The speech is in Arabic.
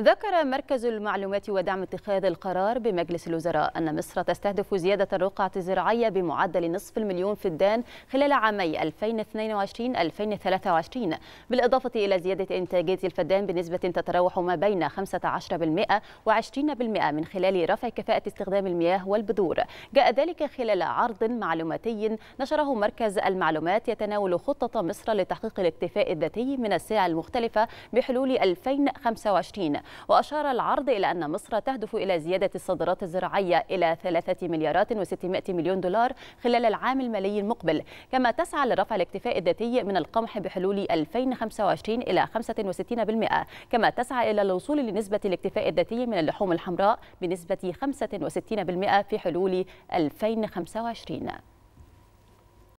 ذكر مركز المعلومات ودعم اتخاذ القرار بمجلس الوزراء أن مصر تستهدف زيادة الرقعة الزراعية بمعدل نصف المليون فدان خلال عامي 2022-2023 بالإضافة إلى زيادة إنتاجية الفدان بنسبة تتراوح ما بين 15% و20% من خلال رفع كفاءة استخدام المياه والبذور جاء ذلك خلال عرض معلوماتي نشره مركز المعلومات يتناول خطة مصر لتحقيق الاكتفاء الذاتي من السلع المختلفة بحلول 2025 وأشار العرض إلى أن مصر تهدف إلى زيادة الصادرات الزراعية إلى 3 مليارات و600 مليون دولار خلال العام المالي المقبل كما تسعى لرفع الاكتفاء الذاتي من القمح بحلول 2025 إلى 65% كما تسعى إلى الوصول لنسبة الاكتفاء الذاتي من اللحوم الحمراء بنسبة 65% في حلول 2025